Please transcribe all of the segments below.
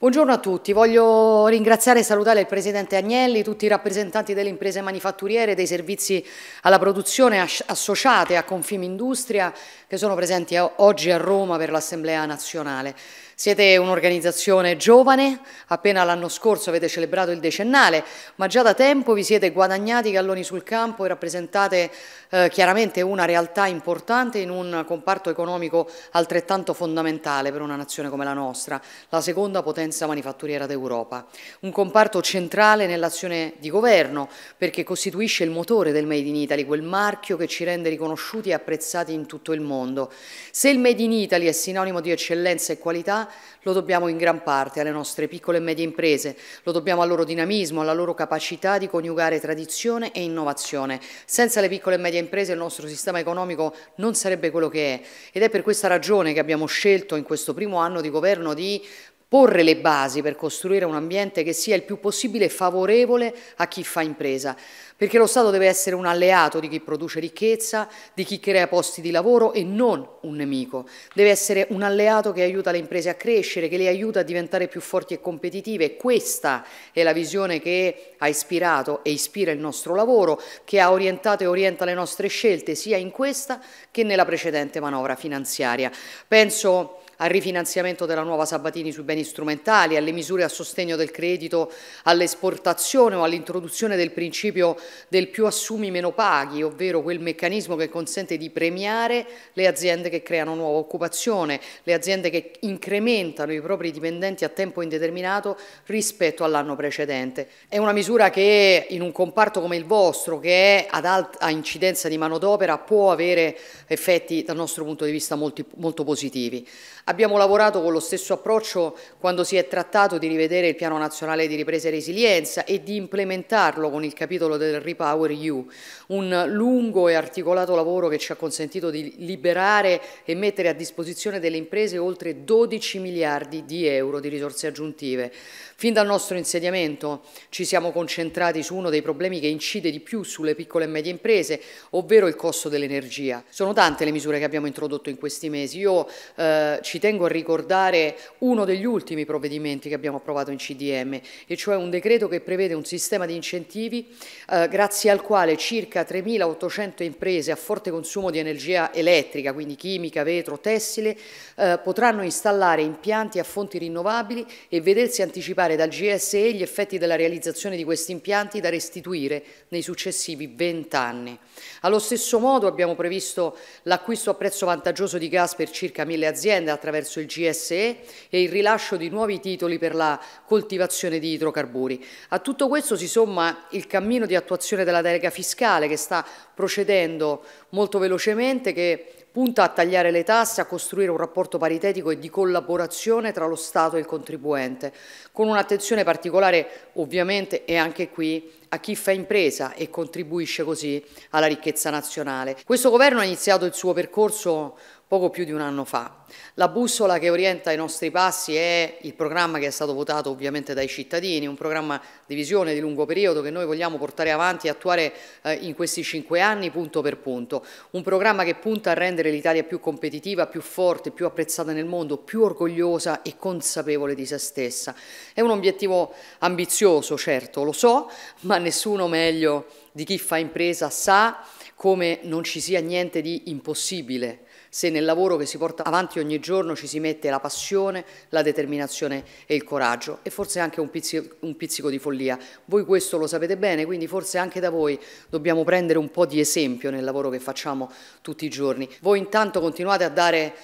Buongiorno a tutti, voglio ringraziare e salutare il Presidente Agnelli, tutti i rappresentanti delle imprese manifatturiere, dei servizi alla produzione associate a Industria che sono presenti oggi a Roma per l'Assemblea nazionale. Siete un'organizzazione giovane, appena l'anno scorso avete celebrato il decennale, ma già da tempo vi siete guadagnati i galloni sul campo e rappresentate eh, chiaramente una realtà importante in un comparto economico altrettanto fondamentale per una nazione come la nostra, la seconda potenza manifatturiera d'Europa. Un comparto centrale nell'azione di governo perché costituisce il motore del Made in Italy, quel marchio che ci rende riconosciuti e apprezzati in tutto il mondo. Se il Made in Italy è sinonimo di eccellenza e qualità, lo dobbiamo in gran parte alle nostre piccole e medie imprese, lo dobbiamo al loro dinamismo, alla loro capacità di coniugare tradizione e innovazione. Senza le piccole e medie imprese il nostro sistema economico non sarebbe quello che è ed è per questa ragione che abbiamo scelto in questo primo anno di governo di porre le basi per costruire un ambiente che sia il più possibile favorevole a chi fa impresa, perché lo Stato deve essere un alleato di chi produce ricchezza, di chi crea posti di lavoro e non un nemico, deve essere un alleato che aiuta le imprese a crescere, che le aiuta a diventare più forti e competitive, questa è la visione che ha ispirato e ispira il nostro lavoro, che ha orientato e orienta le nostre scelte sia in questa che nella precedente manovra finanziaria. Penso al rifinanziamento della nuova Sabatini sui beni strumentali, alle misure a sostegno del credito all'esportazione o all'introduzione del principio del più assumi meno paghi, ovvero quel meccanismo che consente di premiare le aziende che creano nuova occupazione, le aziende che incrementano i propri dipendenti a tempo indeterminato rispetto all'anno precedente. È una misura che in un comparto come il vostro, che è ad alta incidenza di manodopera, può avere effetti dal nostro punto di vista molti, molto positivi. Abbiamo lavorato con lo stesso approccio quando si è trattato di rivedere il Piano Nazionale di Ripresa e Resilienza e di implementarlo con il capitolo del Repower EU, un lungo e articolato lavoro che ci ha consentito di liberare e mettere a disposizione delle imprese oltre 12 miliardi di euro di risorse aggiuntive. Fin dal nostro insediamento ci siamo concentrati su uno dei problemi che incide di più sulle piccole e medie imprese, ovvero il costo dell'energia. Sono tante le misure che abbiamo introdotto in questi mesi. Io eh, ci ci tengo a ricordare uno degli ultimi provvedimenti che abbiamo approvato in CDM, e cioè un decreto che prevede un sistema di incentivi eh, grazie al quale circa 3.800 imprese a forte consumo di energia elettrica, quindi chimica, vetro, tessile, eh, potranno installare impianti a fonti rinnovabili e vedersi anticipare dal GSE gli effetti della realizzazione di questi impianti da restituire nei successivi 20 anni. Allo stesso modo abbiamo previsto l'acquisto a prezzo vantaggioso di gas per circa 1.000 aziende attraverso il GSE e il rilascio di nuovi titoli per la coltivazione di idrocarburi. A tutto questo si somma il cammino di attuazione della delega fiscale che sta procedendo molto velocemente, che punta a tagliare le tasse, a costruire un rapporto paritetico e di collaborazione tra lo Stato e il contribuente, con un'attenzione particolare ovviamente e anche qui a chi fa impresa e contribuisce così alla ricchezza nazionale. Questo governo ha iniziato il suo percorso poco più di un anno fa. La bussola che orienta i nostri passi è il programma che è stato votato ovviamente dai cittadini, un programma di visione di lungo periodo che noi vogliamo portare avanti e attuare eh, in questi cinque anni punto per punto, un programma che punta a rendere l'Italia più competitiva, più forte, più apprezzata nel mondo, più orgogliosa e consapevole di se stessa. È un obiettivo ambizioso, certo, lo so, ma nessuno meglio di chi fa impresa sa come non ci sia niente di impossibile se nel lavoro che si porta avanti ogni giorno ci si mette la passione, la determinazione e il coraggio e forse anche un pizzico, un pizzico di follia. Voi questo lo sapete bene, quindi forse anche da voi dobbiamo prendere un po' di esempio nel lavoro che facciamo tutti i giorni. Voi intanto continuate a dare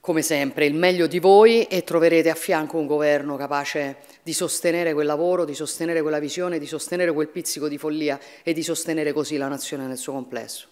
come sempre, il meglio di voi e troverete a fianco un governo capace di sostenere quel lavoro, di sostenere quella visione, di sostenere quel pizzico di follia e di sostenere così la nazione nel suo complesso.